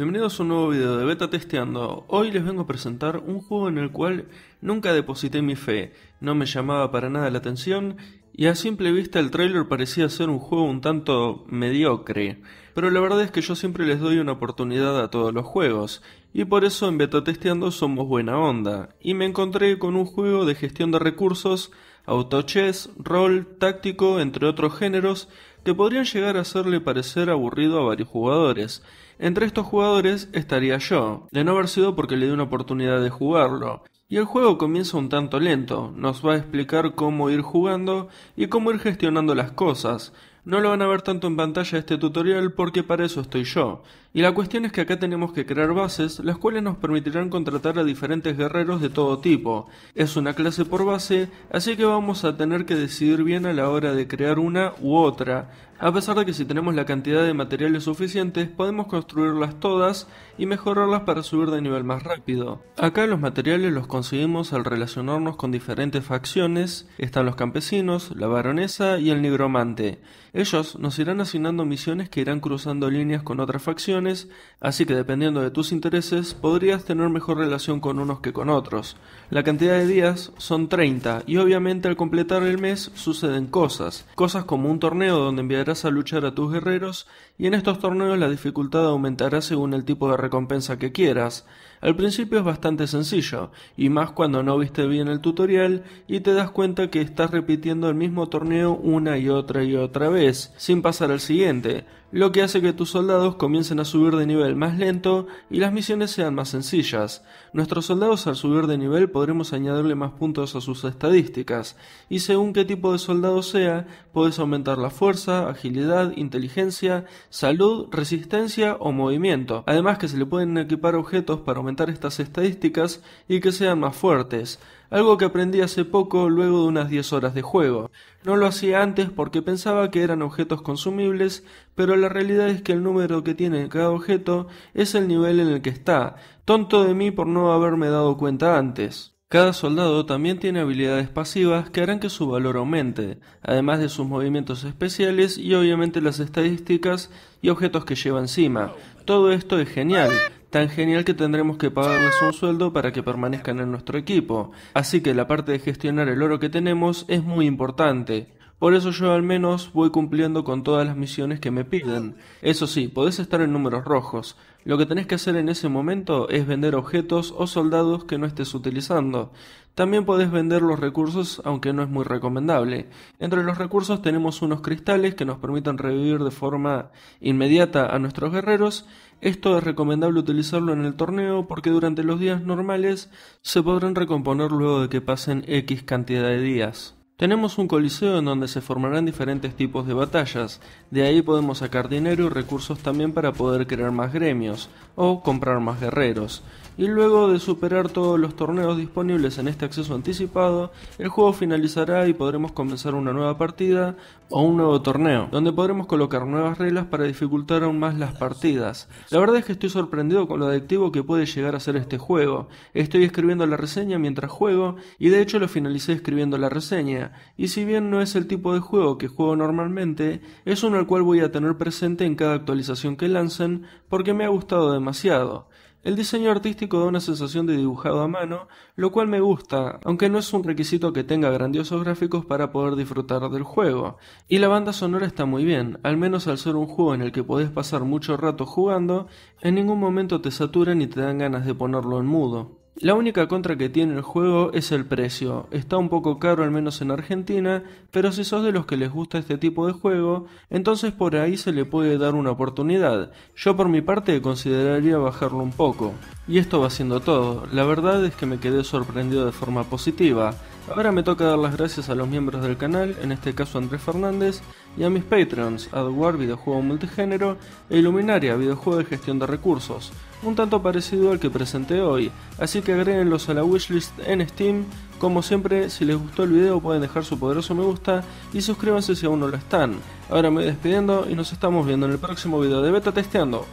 Bienvenidos a un nuevo video de Beta Testeando. Hoy les vengo a presentar un juego en el cual nunca deposité mi fe, no me llamaba para nada la atención y a simple vista el trailer parecía ser un juego un tanto mediocre. Pero la verdad es que yo siempre les doy una oportunidad a todos los juegos y por eso en Beta Testeando somos buena onda. Y me encontré con un juego de gestión de recursos, autochess, rol, táctico, entre otros géneros que podrían llegar a hacerle parecer aburrido a varios jugadores. Entre estos jugadores estaría yo, de no haber sido porque le di una oportunidad de jugarlo. Y el juego comienza un tanto lento, nos va a explicar cómo ir jugando y cómo ir gestionando las cosas. No lo van a ver tanto en pantalla este tutorial porque para eso estoy yo, y la cuestión es que acá tenemos que crear bases, las cuales nos permitirán contratar a diferentes guerreros de todo tipo. Es una clase por base, así que vamos a tener que decidir bien a la hora de crear una u otra. A pesar de que si tenemos la cantidad de materiales suficientes, podemos construirlas todas y mejorarlas para subir de nivel más rápido. Acá los materiales los conseguimos al relacionarnos con diferentes facciones, están los campesinos, la baronesa y el nigromante. Ellos nos irán asignando misiones que irán cruzando líneas con otras facciones así que dependiendo de tus intereses podrías tener mejor relación con unos que con otros. La cantidad de días son 30 y obviamente al completar el mes suceden cosas, cosas como un torneo donde enviarás a luchar a tus guerreros y en estos torneos la dificultad aumentará según el tipo de recompensa que quieras. Al principio es bastante sencillo, y más cuando no viste bien el tutorial y te das cuenta que estás repitiendo el mismo torneo una y otra y otra vez, sin pasar al siguiente, lo que hace que tus soldados comiencen a subir de nivel más lento y las misiones sean más sencillas. Nuestros soldados al subir de nivel podremos añadirle más puntos a sus estadísticas, y según qué tipo de soldado sea, puedes aumentar la fuerza, agilidad, inteligencia, salud, resistencia o movimiento, además que se le pueden equipar objetos para aumentar estas estadísticas y que sean más fuertes, algo que aprendí hace poco luego de unas 10 horas de juego. No lo hacía antes porque pensaba que eran objetos consumibles, pero la realidad es que el número que tiene cada objeto es el nivel en el que está, tonto de mí por no haberme dado cuenta antes. Cada soldado también tiene habilidades pasivas que harán que su valor aumente, además de sus movimientos especiales y obviamente las estadísticas y objetos que lleva encima. Todo esto es genial, tan genial que tendremos que pagarles un sueldo para que permanezcan en nuestro equipo. Así que la parte de gestionar el oro que tenemos es muy importante. Por eso yo al menos voy cumpliendo con todas las misiones que me piden. Eso sí, podés estar en números rojos, lo que tenés que hacer en ese momento es vender objetos o soldados que no estés utilizando. También podés vender los recursos, aunque no es muy recomendable. Entre los recursos tenemos unos cristales que nos permiten revivir de forma inmediata a nuestros guerreros. Esto es recomendable utilizarlo en el torneo porque durante los días normales se podrán recomponer luego de que pasen X cantidad de días. Tenemos un coliseo en donde se formarán diferentes tipos de batallas, de ahí podemos sacar dinero y recursos también para poder crear más gremios o comprar más guerreros. Y luego de superar todos los torneos disponibles en este acceso anticipado, el juego finalizará y podremos comenzar una nueva partida o un nuevo torneo, donde podremos colocar nuevas reglas para dificultar aún más las partidas. La verdad es que estoy sorprendido con lo adictivo que puede llegar a ser este juego. Estoy escribiendo la reseña mientras juego y de hecho lo finalicé escribiendo la reseña y si bien no es el tipo de juego que juego normalmente, es uno al cual voy a tener presente en cada actualización que lancen porque me ha gustado demasiado. El diseño artístico da una sensación de dibujado a mano, lo cual me gusta, aunque no es un requisito que tenga grandiosos gráficos para poder disfrutar del juego. Y la banda sonora está muy bien, al menos al ser un juego en el que podés pasar mucho rato jugando, en ningún momento te saturan y te dan ganas de ponerlo en mudo. La única contra que tiene el juego es el precio. Está un poco caro al menos en Argentina, pero si sos de los que les gusta este tipo de juego, entonces por ahí se le puede dar una oportunidad. Yo por mi parte consideraría bajarlo un poco. Y esto va siendo todo. La verdad es que me quedé sorprendido de forma positiva. Ahora me toca dar las gracias a los miembros del canal, en este caso Andrés Fernández, y a mis patrons, Adwar Videojuego Multigénero e Iluminaria Videojuego de Gestión de Recursos, un tanto parecido al que presenté hoy, así que agréguenlos a la wishlist en Steam. Como siempre, si les gustó el video pueden dejar su poderoso me gusta y suscríbanse si aún no lo están. Ahora me voy despidiendo y nos estamos viendo en el próximo video de Beta Testeando.